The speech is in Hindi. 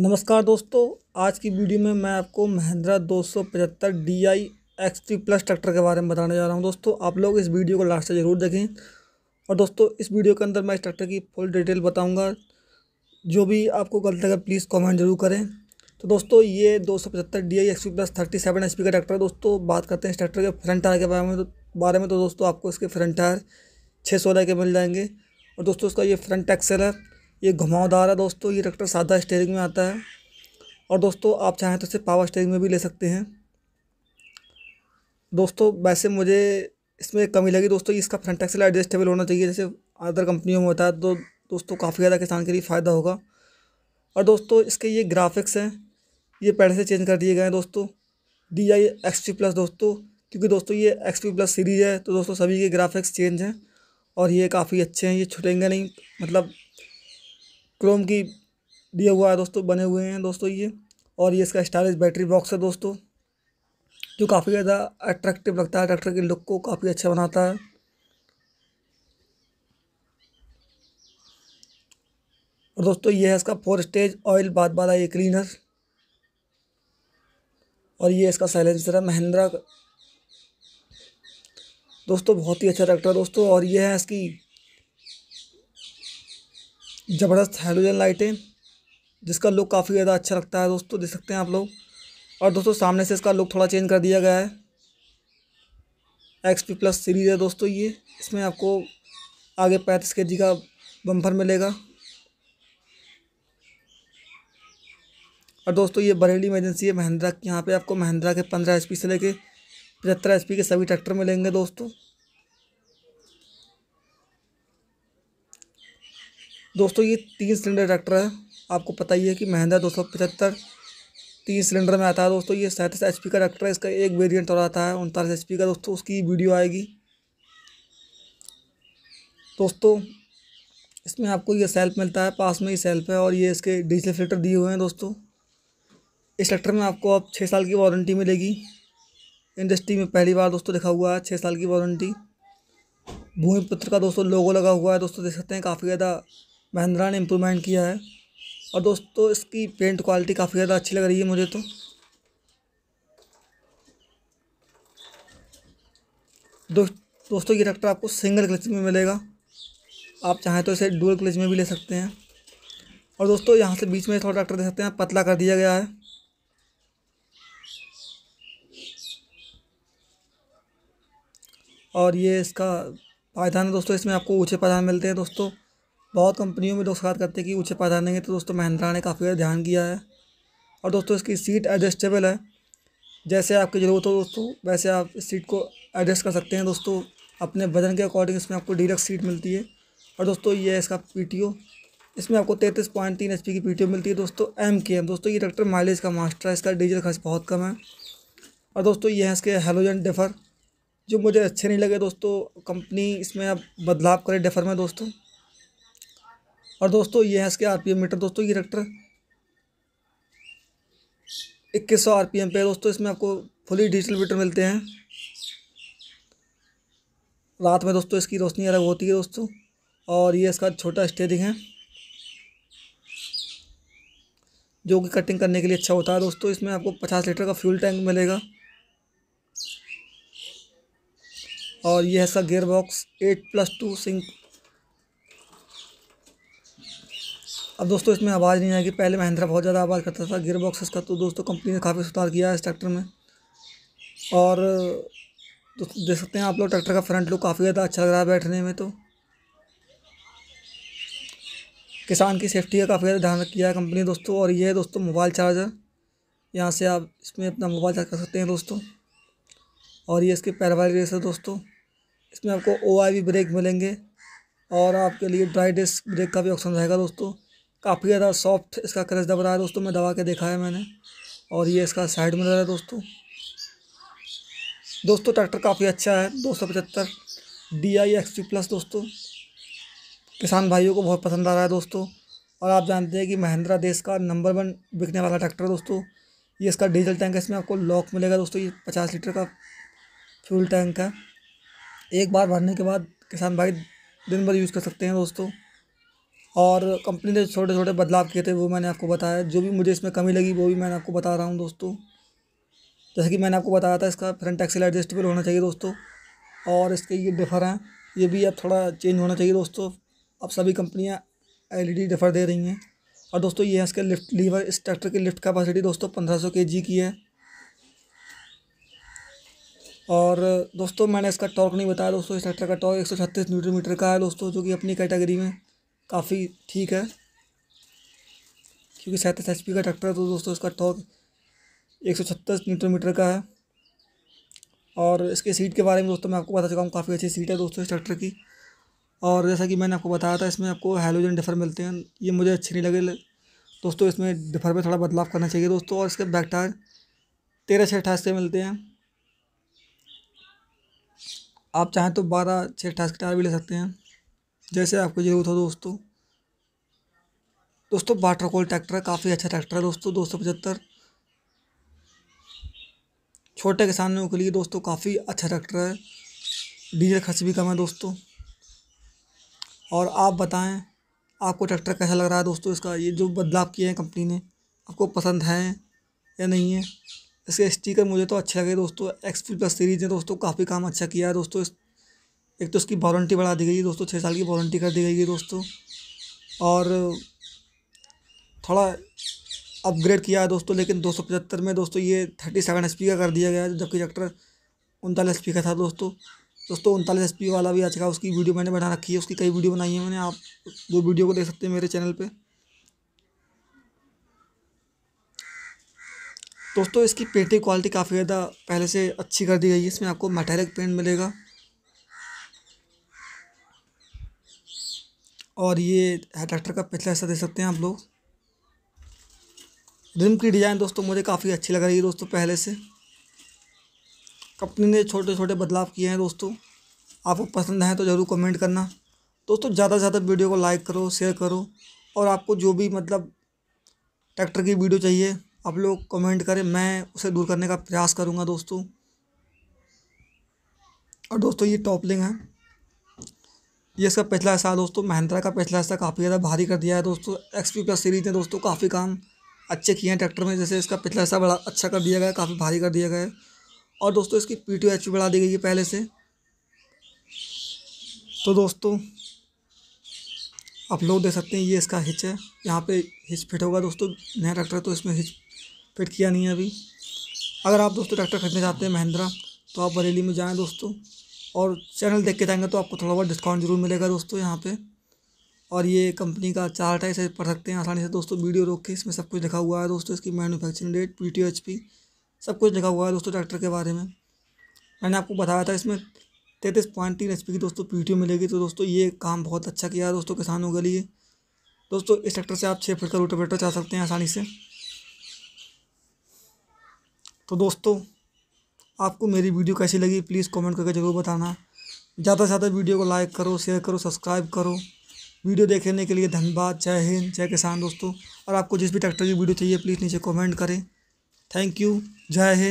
नमस्कार दोस्तों आज की वीडियो में मैं आपको Mahindra 275 X XT plus tractor के बारे में बताने जा रहा हूं दोस्तों आप लोग इस वीडियो को लास्ट तक जरूर देखें और दोस्तों इस वीडियो के अंदर मैं इस ट्रैक्टर की फुल डिटेल बताऊंगा जो भी आपको गलत अगर प्लीज़ कमेंट जरूर करें तो दोस्तों ये दो सौ पचहत्तर D I X plus thirty seven H P का ट्रैक्टर है दोस्तों बात करते हैं इस ट्रैक्टर के फ्रंट टायर के बारे में तो बारे में तो दोस्तों आपको इसके फ्रंट टायर छः सोलह के मिल जाएंगे और दोस्तों इसका ये फ्रंट एक्सेल है ये घुमावदार है दोस्तों ये ट्रैक्टर सादा स्टेयरिंग में आता है और दोस्तों आप चाहें तो इसे पावर स्टेयरिंग में भी ले सकते हैं दोस्तों वैसे मुझे इसमें कमी लगी दोस्तों इसका फ्रंट एक्सल एडजस्टेबल होना चाहिए जैसे अदर कंपनियों में होता है तो दोस्तों काफ़ी ज़्यादा किसान के लिए फ़ायदा होगा और दोस्तों इसके ये ग्राफिक्स हैं ये पैड से चेंज कर दिए गए हैं दोस्तों D I X P plus दोस्तों क्योंकि दोस्तों ये एक्स पी प्लस सीरीज़ है तो दोस्तों सभी के ग्राफिक्स चेंज हैं और ये काफ़ी अच्छे हैं ये छुटेंगे नहीं मतलब क्रोम की दिया हुआ है दोस्तों बने हुए हैं दोस्तों ये और ये इसका स्टाइलिश बैटरी बॉक्स है दोस्तों जो काफ़ी ज़्यादा अट्रैक्टिव लगता है ट्रैक्टर के लुक को काफ़ी अच्छा बनाता है और दोस्तों ये है इसका फोर स्टेज ऑयल बाद वाला ये क्लीनर और ये इसका साइलेंसर है महिंद्रा दोस्तों बहुत ही अच्छा ट्रैक्टर दोस्तों और ये है इसकी ज़बरदस्त हेलोजन लाइट है जिसका लुक काफ़ी ज़्यादा अच्छा लगता है दोस्तों देख सकते हैं आप लोग और दोस्तों सामने से इसका लुक थोड़ा चेंज कर दिया गया है एक्स पी प्लस सीरीज़ है दोस्तों ये इसमें आपको आगे पैंतीस के जी का बम्फर मिलेगा और दोस्तों ये बरेली में एजेंसी है महिंद्रा की यहाँ पे आपको महिंद्रा के पंद्रह एच से लेके पचहत्तर एच के सभी ट्रैक्टर मिलेंगे दोस्तों दोस्तों ये तीन सिलेंडर ट्रैक्टर है आपको पता ही है कि महिंद्रा दो सौ पचहत्तर तीन सिलेंडर में आता है दोस्तों ये सैंतीस एच का ट्रैक्टर है इसका एक वेरियंट और आता है उनतालीस एच का दोस्तों उसकी वीडियो आएगी दोस्तों इसमें आपको ये सेल्फ मिलता है पास में ही सेल्फ है और ये इसके डीजल फिल्टर दिए हुए हैं दोस्तों इस ट्रैक्टर में आपको अब छः साल की वारंटी मिलेगी इंडस्ट्री में पहली बार दोस्तों लिखा हुआ है छः साल की वारंटी भूमिपुत्र का दोस्तों लोगो लगा हुआ है दोस्तों देख सकते हैं काफ़ी ज़्यादा महिंद्रा ने इम्प्रूवमेंट किया है और दोस्तों इसकी पेंट क्वालिटी काफ़ी ज़्यादा अच्छी लग रही है मुझे तो दो, दोस्तों ये ट्रैक्टर आपको सिंगल क्लच में मिलेगा आप चाहें तो इसे डुअल क्लच में भी ले सकते हैं और दोस्तों यहाँ से बीच में थोड़ा ट्रैक्टर दे सकते हैं पतला कर दिया गया है और ये इसका पायदान है दोस्तों इसमें आपको ऊँचे पायदान मिलते हैं दोस्तों बहुत कंपनियों में लोग शिकायत करते हैं कि ऊँचे पायदान देंगे तो दोस्तों महिंद्रा ने काफ़ी ज़्यादा ध्यान किया है और दोस्तों इसकी सीट एडजस्टेबल है जैसे आपकी ज़रूरत हो दोस्तों वैसे आप इस सीट को एडजस्ट कर सकते हैं दोस्तों अपने वजन के अकॉर्डिंग इसमें आपको डीलक्स सीट मिलती है और दोस्तों ये है इसका पी इसमें आपको तैंतीस पॉइंट तीन एच की पी मिलती है दोस्तों एम के एम दोस्तों ये ट्रैक्टर माइलेज का मास्टर है इसका डीजल खर्च बहुत कम है और दोस्तों ये है इसके हेलोजन डेफर जो मुझे अच्छे नहीं लगे दोस्तों कंपनी इसमें अब बदलाव करे डेफर में दोस्तों और दोस्तों ये है इसके आरपीएम मीटर दोस्तों ये ट्रैक्टर इक्कीस सौ आर पी एम पे दोस्तों इसमें आपको फुली डिजिटल मीटर मिलते हैं रात में दोस्तों इसकी रोशनी अलग होती है दोस्तों और ये इसका छोटा स्टेरिंग है जो कि कटिंग करने के लिए अच्छा होता है दोस्तों इसमें आपको पचास लीटर का फ्यूल टैंक मिलेगा और यह है इसका gearbox eight plus two sync अब दोस्तों इसमें आवाज़ नहीं आएगी पहले महिंद्रा बहुत ज़्यादा आवाज़ करता था गियर बॉक्सेस का तो दोस्तों कंपनी ने काफ़ी सुधार किया है इस ट्रैक्टर में और दोस्तों देख सकते हैं आप लोग ट्रैक्टर का फ्रंट लुक काफ़ी ज़्यादा अच्छा लग रहा है बैठने में तो किसान की सेफ्टी का काफ़ी ज़्यादा ध्यान किया है कंपनी दोस्तों और ये है दोस्तों मोबाइल चार्जर यहाँ से आप इसमें अपना मोबाइल चार्ज कर सकते हैं दोस्तों और ये इसके पैर वाली रेस है दोस्तों इसमें आपको ओ ब्रेक मिलेंगे और आपके लिए ड्राई डिस्क ब्रेक का भी ऑप्शन रहेगा दोस्तों काफ़ी ज़्यादा सॉफ्ट इसका क्रश दबा रहा है दोस्तों मैं दबा के देखा है मैंने और ये इसका साइड रहा है दोस्तों दोस्तों ट्रैक्टर काफ़ी अच्छा है दो सौ पचहत्तर D I X P plus दोस्तों किसान भाइयों को बहुत पसंद आ रहा है दोस्तों और आप जानते हैं कि महिंद्रा देश का नंबर वन बिकने वाला ट्रैक्टर है दोस्तों ये इसका डीजल टैंक है इसमें आपको लॉक मिलेगा दोस्तों ये पचास लीटर का फ्यूल टैंक है एक बार भरने के बाद किसान भाई दिन भर यूज़ कर सकते हैं दोस्तों और कंपनी ने छोटे छोटे बदलाव किए थे वो मैंने आपको बताया जो भी मुझे इसमें कमी लगी वो भी मैंने आपको बता रहा हूँ दोस्तों जैसे कि मैंने आपको बताया था इसका फ्रंट एक्सेल एडजस्टेबल होना चाहिए दोस्तों और इसके ये डिफर हैं ये भी अब थोड़ा चेंज होना चाहिए दोस्तों अब सभी कंपनियाँ एल डिफर e दे रही हैं और दोस्तों ये है इसके लिफ्ट लीवर इस ट्रैक्टर की लिफ्ट कैपेसिटी दोस्तों पंद्रह सौ की है और दोस्तों मैंने इसका टॉर्क नहीं बताया दोस्तों इस ट्रैक्टर का टॉर्क एक सौ छत्तीस का है दोस्तों जो कि अपनी कैटेगरी में काफ़ी ठीक है क्योंकि सैंतीस एच का ट्रैक्टर है तो दोस्तों इसका टॉक एक सौ छत्तीस न्यूटन मीटर का है और इसके सीट के बारे में दोस्तों मैं आपको बता चुका हूँ काफ़ी अच्छी सीट है दोस्तों इस ट्रैक्टर की और जैसा कि मैंने आपको बताया था इसमें आपको हेलोजन डिफर मिलते हैं ये मुझे अच्छे नहीं लगे दोस्तों इसमें डिफर में थोड़ा बदलाव करना चाहिए दोस्तों और इसके बैक टायर तेरह छः अट्ठाईस के मिलते हैं आप चाहें तो बारह छः अट्ठाईस के टायर भी ले सकते हैं जैसे आपको ज़रूरत हो दोस्तों दोस्तों वाटरकोल ट्रैक्टर है काफ़ी अच्छा ट्रैक्टर है दोस्तों दो पचहत्तर छोटे किसानों के लिए दोस्तों काफ़ी अच्छा ट्रैक्टर है डीजल खर्च भी कम है दोस्तों और आप बताएं आपको ट्रैक्टर कैसा लग रहा है दोस्तों इसका ये जो बदलाव किए हैं कंपनी ने आपको पसंद है या नहीं है इसके स्टिकर मुझे तो अच्छे लगे दोस्तों एक्सपी प्लस सीरीज़ ने दोस्तों काफ़ी काम अच्छा किया है दोस्तों इस एक तो उसकी वारंटी बढ़ा दी गई है दोस्तों छः साल की वारंटी कर दी गई है दोस्तों और थोड़ा अपग्रेड किया है दोस्तों लेकिन दो सौ पचहत्तर में दोस्तों ये थर्टी सेवन एच पी का कर दिया गया है जबकि ट्रैक्टर उनतालीस एच पी का था दोस्तों दोस्तों उनतालीस एच पी वाला भी अच्छा उसकी वीडियो मैंने बना रखी है उसकी कई वीडियो बनाई है मैंने आप वो वीडियो को देख सकते हैं मेरे चैनल पर दोस्तों इसकी पेंटिंग क्वालिटी काफ़ी ज़्यादा पहले से अच्छी कर दी गई है इसमें आपको मेटेलिक पेंट मिलेगा और ये है ट्रैक्टर का पिछला हिस्सा देख सकते हैं आप लोग रिम की डिज़ाइन दोस्तों मुझे काफ़ी अच्छी लग रही है दोस्तों पहले से कंपनी ने छोटे छोटे बदलाव किए हैं दोस्तों आपको पसंद आए तो ज़रूर कमेंट करना दोस्तों ज़्यादा से ज़्यादा वीडियो को लाइक करो शेयर करो और आपको जो भी मतलब ट्रैक्टर की वीडियो चाहिए आप लोग कमेंट करें मैं उसे दूर करने का प्रयास करूँगा दोस्तों और दोस्तों ये टॉपलिंग है ये इसका पिछला हिस्सा दोस्तों महिंद्रा का पिछला हिस्सा काफ़ी ज़्यादा भारी कर दिया है दोस्तों एक्सपी प्लस सीरीज ने दोस्तों काफ़ी काम अच्छे किए हैं ट्रैक्टर में जैसे इसका पिछला हिस्सा बड़ा अच्छा कर दिया गया काफ़ी भारी कर दिया गया है और दोस्तों इसकी पी टी एच बढ़ा दी गई है पहले से तो दोस्तों आप लोग देख सकते हैं ये इसका हिच है यहाँ पे हिच फिट होगा दोस्तों नया ट्रैक्टर तो इसमें हिच फिट किया नहीं है अभी अगर आप दोस्तों ट्रैक्टर खरीदने जाते हैं महिंद्रा तो आप बरेली में जाएँ दोस्तों और चैनल देख के जाएंगे तो आपको थोड़ा बहुत डिस्काउंट जरूर मिलेगा दोस्तों यहाँ पे और ये कंपनी का चार्ट है इसे पढ़ सकते हैं आसानी से दोस्तों वीडियो रोक के इसमें सब कुछ लिखा हुआ है दोस्तों इसकी manufacturing date P T H P सब कुछ लिखा हुआ है दोस्तों ट्रैक्टर के बारे में मैंने आपको बताया था इसमें तैंतीस पॉइंट तीन एच की दोस्तों पी मिलेगी तो दोस्तों ये काम बहुत अच्छा किया है दोस्तों किसानों के लिए दोस्तों इस ट्रैक्टर से आप छः फिट का रोटोवेटर चाह सकते हैं आसानी से तो दोस्तों आपको मेरी वीडियो कैसी लगी प्लीज़ कमेंट करके ज़रूर बताना ज़्यादा से ज़्यादा वीडियो को लाइक करो शेयर करो सब्सक्राइब करो वीडियो देखने के लिए धन्यवाद जय हिंद जय किसान दोस्तों और आपको जिस भी ट्रैक्टर की वीडियो चाहिए प्लीज़ नीचे कमेंट करें थैंक यू जय हिंद